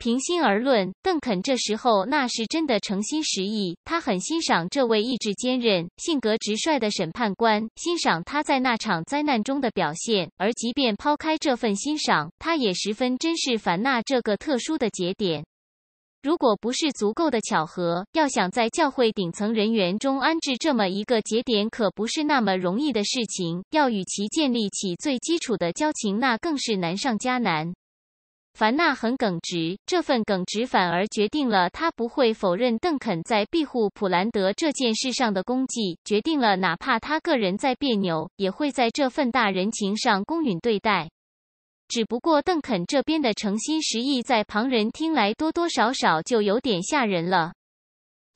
平心而论，邓肯这时候那是真的诚心实意。他很欣赏这位意志坚韧、性格直率的审判官，欣赏他在那场灾难中的表现。而即便抛开这份欣赏，他也十分珍视凡纳这个特殊的节点。如果不是足够的巧合，要想在教会顶层人员中安置这么一个节点，可不是那么容易的事情。要与其建立起最基础的交情，那更是难上加难。凡纳很耿直，这份耿直反而决定了他不会否认邓肯在庇护普兰德这件事上的功绩，决定了哪怕他个人再别扭，也会在这份大人情上公允对待。只不过邓肯这边的诚心实意，在旁人听来多多少少就有点吓人了。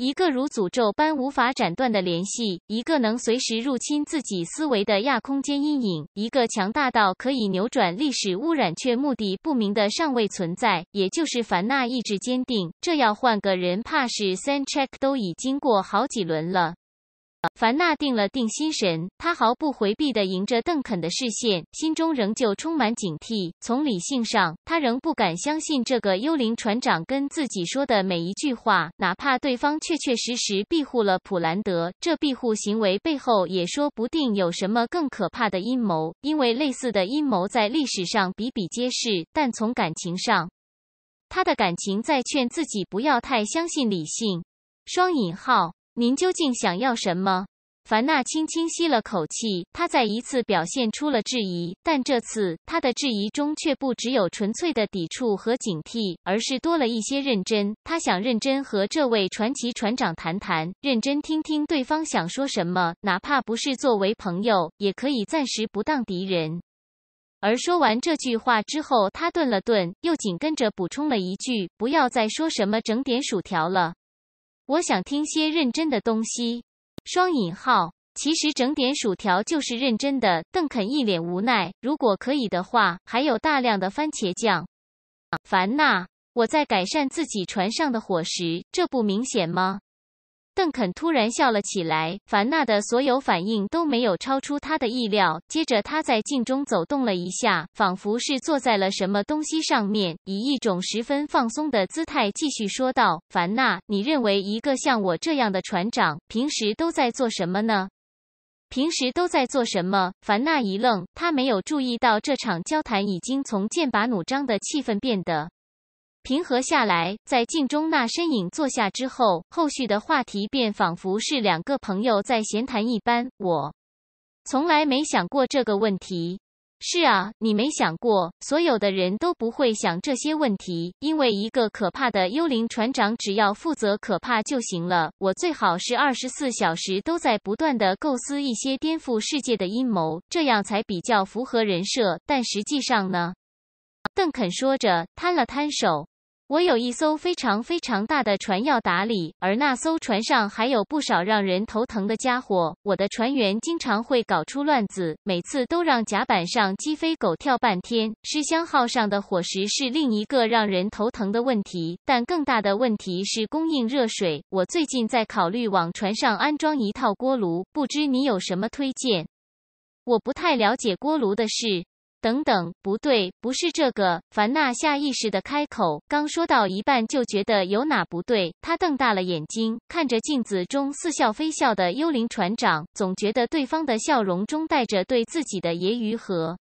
一个如诅咒般无法斩断的联系，一个能随时入侵自己思维的亚空间阴影，一个强大到可以扭转历史、污染却目的不明的尚未存在，也就是凡纳意志坚定。这要换个人，怕是 n check 都已经过好几轮了。凡娜定了定心神，她毫不回避地迎着邓肯的视线，心中仍旧充满警惕。从理性上，她仍不敢相信这个幽灵船长跟自己说的每一句话，哪怕对方确确实实庇护了普兰德，这庇护行为背后也说不定有什么更可怕的阴谋，因为类似的阴谋在历史上比比皆是。但从感情上，他的感情在劝自己不要太相信理性。双引号。您究竟想要什么？凡娜轻轻吸了口气，她再一次表现出了质疑，但这次她的质疑中却不只有纯粹的抵触和警惕，而是多了一些认真。她想认真和这位传奇船长谈谈，认真听听对方想说什么，哪怕不是作为朋友，也可以暂时不当敌人。而说完这句话之后，他顿了顿，又紧跟着补充了一句：“不要再说什么整点薯条了。”我想听些认真的东西。双引号，其实整点薯条就是认真的。邓肯一脸无奈。如果可以的话，还有大量的番茄酱。凡娜，我在改善自己船上的伙食，这不明显吗？邓肯突然笑了起来，凡娜的所有反应都没有超出他的意料。接着，他在镜中走动了一下，仿佛是坐在了什么东西上面，以一种十分放松的姿态继续说道：“凡娜，你认为一个像我这样的船长，平时都在做什么呢？平时都在做什么？”凡娜一愣，他没有注意到这场交谈已经从剑拔弩张的气氛变得。平和下来，在镜中那身影坐下之后，后续的话题便仿佛是两个朋友在闲谈一般。我从来没想过这个问题。是啊，你没想过，所有的人都不会想这些问题，因为一个可怕的幽灵船长，只要负责可怕就行了。我最好是二十四小时都在不断的构思一些颠覆世界的阴谋，这样才比较符合人设。但实际上呢，邓肯说着，摊了摊手。我有一艘非常非常大的船要打理，而那艘船上还有不少让人头疼的家伙。我的船员经常会搞出乱子，每次都让甲板上鸡飞狗跳半天。尸箱号上的伙食是另一个让人头疼的问题，但更大的问题是供应热水。我最近在考虑往船上安装一套锅炉，不知你有什么推荐？我不太了解锅炉的事。等等，不对，不是这个。凡娜下意识地开口，刚说到一半就觉得有哪不对，她瞪大了眼睛看着镜子中似笑非笑的幽灵船长，总觉得对方的笑容中带着对自己的揶揄和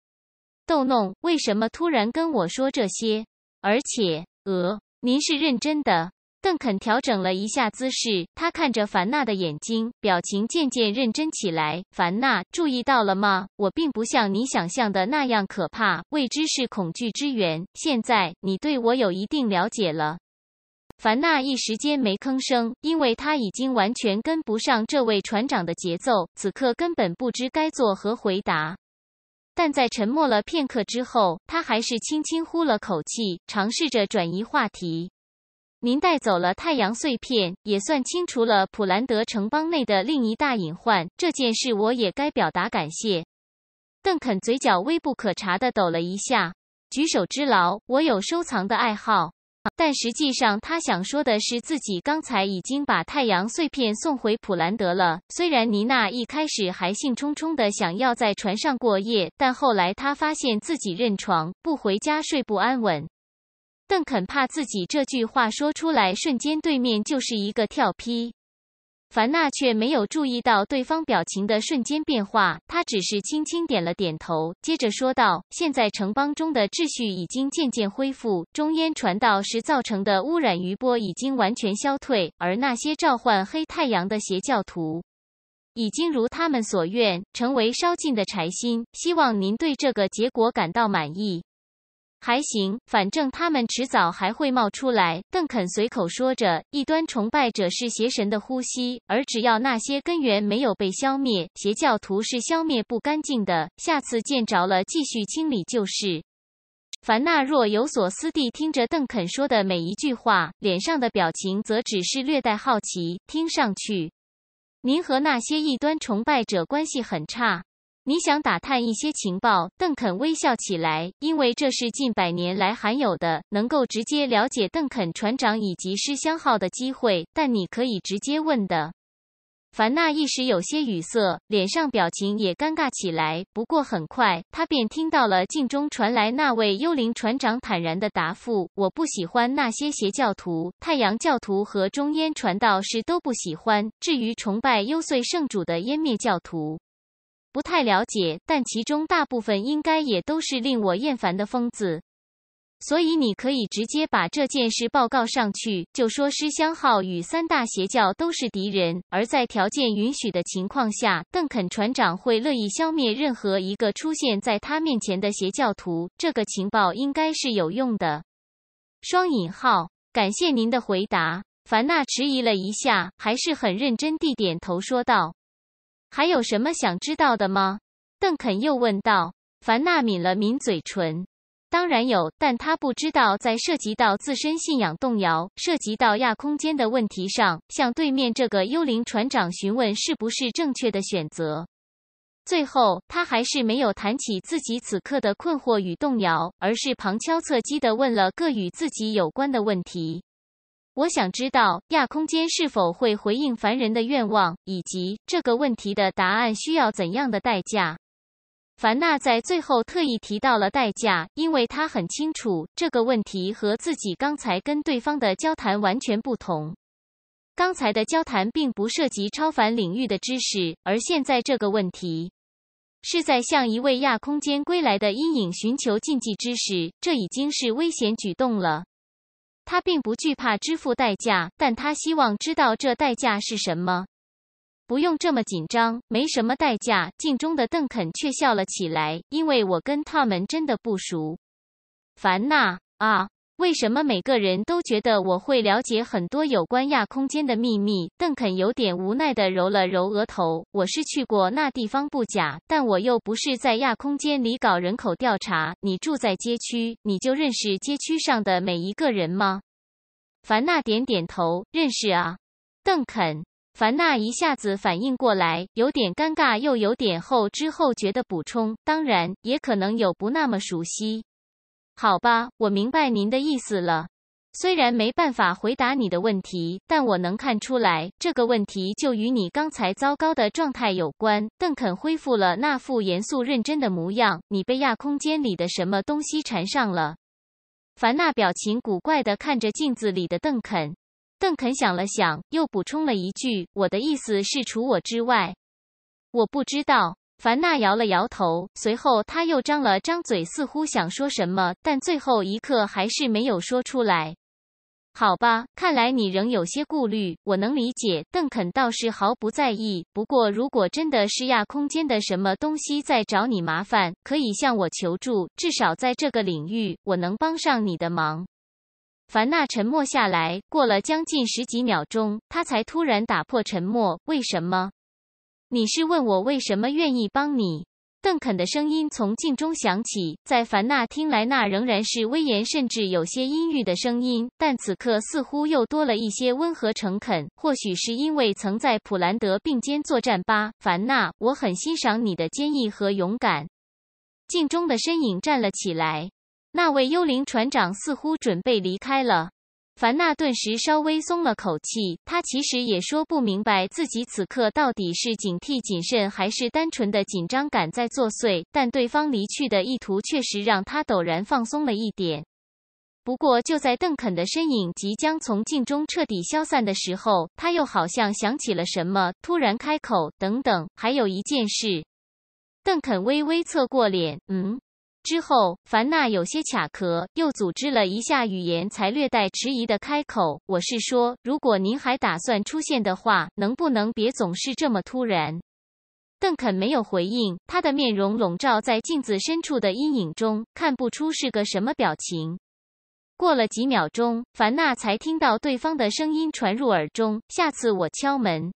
逗弄。为什么突然跟我说这些？而且，呃，您是认真的？邓肯调整了一下姿势，他看着凡娜的眼睛，表情渐渐认真起来。凡娜注意到了吗？我并不像你想象的那样可怕。未知是恐惧之源。现在你对我有一定了解了。凡娜一时间没吭声，因为他已经完全跟不上这位船长的节奏，此刻根本不知该作何回答。但在沉默了片刻之后，他还是轻轻呼了口气，尝试着转移话题。您带走了太阳碎片，也算清除了普兰德城邦内的另一大隐患。这件事我也该表达感谢。邓肯嘴角微不可察地抖了一下。举手之劳，我有收藏的爱好。但实际上，他想说的是自己刚才已经把太阳碎片送回普兰德了。虽然妮娜一开始还兴冲冲地想要在船上过夜，但后来她发现自己认床不回家睡不安稳。邓肯怕自己这句话说出来，瞬间对面就是一个跳劈。凡纳却没有注意到对方表情的瞬间变化，他只是轻轻点了点头，接着说道：“现在城邦中的秩序已经渐渐恢复，中烟传道时造成的污染余波已经完全消退，而那些召唤黑太阳的邪教徒，已经如他们所愿，成为烧尽的柴薪。希望您对这个结果感到满意。”还行，反正他们迟早还会冒出来。”邓肯随口说着，“异端崇拜者是邪神的呼吸，而只要那些根源没有被消灭，邪教徒是消灭不干净的。下次见着了，继续清理就是。”凡纳若有所思地听着邓肯说的每一句话，脸上的表情则只是略带好奇。听上去，您和那些异端崇拜者关系很差。你想打探一些情报？邓肯微笑起来，因为这是近百年来罕有的能够直接了解邓肯船长以及“失香号”的机会。但你可以直接问的。凡纳一时有些语塞，脸上表情也尴尬起来。不过很快，他便听到了镜中传来那位幽灵船长坦然的答复：“我不喜欢那些邪教徒、太阳教徒和中烟传道士都不喜欢。至于崇拜幽邃圣主的湮灭教徒。”不太了解，但其中大部分应该也都是令我厌烦的疯子，所以你可以直接把这件事报告上去，就说失乡号与三大邪教都是敌人，而在条件允许的情况下，邓肯船长会乐意消灭任何一个出现在他面前的邪教徒。这个情报应该是有用的。双引号，感谢您的回答。凡娜迟疑了一下，还是很认真地点头说道。还有什么想知道的吗？邓肯又问道。凡娜抿了抿嘴唇，当然有，但他不知道，在涉及到自身信仰动摇、涉及到亚空间的问题上，向对面这个幽灵船长询问是不是正确的选择。最后，他还是没有谈起自己此刻的困惑与动摇，而是旁敲侧击地问了个与自己有关的问题。我想知道亚空间是否会回应凡人的愿望，以及这个问题的答案需要怎样的代价。凡纳在最后特意提到了代价，因为他很清楚这个问题和自己刚才跟对方的交谈完全不同。刚才的交谈并不涉及超凡领域的知识，而现在这个问题是在向一位亚空间归来的阴影寻求禁忌知识，这已经是危险举动了。他并不惧怕支付代价，但他希望知道这代价是什么。不用这么紧张，没什么代价。镜中的邓肯却笑了起来，因为我跟他们真的不熟。凡呐啊。为什么每个人都觉得我会了解很多有关亚空间的秘密？邓肯有点无奈地揉了揉额头。我是去过那地方不假，但我又不是在亚空间里搞人口调查。你住在街区，你就认识街区上的每一个人吗？凡娜点点头，认识啊。邓肯，凡娜一下子反应过来，有点尴尬又有点后知后觉的补充：当然，也可能有不那么熟悉。好吧，我明白您的意思了。虽然没办法回答你的问题，但我能看出来这个问题就与你刚才糟糕的状态有关。邓肯恢复了那副严肃认真的模样。你被亚空间里的什么东西缠上了？凡娜表情古怪的看着镜子里的邓肯。邓肯想了想，又补充了一句：“我的意思是，除我之外，我不知道。”凡娜摇了摇头，随后他又张了张嘴，似乎想说什么，但最后一刻还是没有说出来。好吧，看来你仍有些顾虑，我能理解。邓肯倒是毫不在意。不过，如果真的是亚空间的什么东西在找你麻烦，可以向我求助。至少在这个领域，我能帮上你的忙。凡娜沉默下来，过了将近十几秒钟，他才突然打破沉默：“为什么？”你是问我为什么愿意帮你？邓肯的声音从镜中响起，在凡娜听来，那仍然是威严，甚至有些阴郁的声音，但此刻似乎又多了一些温和诚恳。或许是因为曾在普兰德并肩作战吧。凡娜，我很欣赏你的坚毅和勇敢。镜中的身影站了起来，那位幽灵船长似乎准备离开了。凡娜顿时稍微松了口气，她其实也说不明白自己此刻到底是警惕谨慎，还是单纯的紧张感在作祟。但对方离去的意图确实让她陡然放松了一点。不过就在邓肯的身影即将从镜中彻底消散的时候，他又好像想起了什么，突然开口：“等等，还有一件事。”邓肯微微侧过脸，嗯。之后，凡娜有些卡壳，又组织了一下语言，才略带迟疑的开口：“我是说，如果您还打算出现的话，能不能别总是这么突然？”邓肯没有回应，他的面容笼罩在镜子深处的阴影中，看不出是个什么表情。过了几秒钟，凡娜才听到对方的声音传入耳中：“下次我敲门。”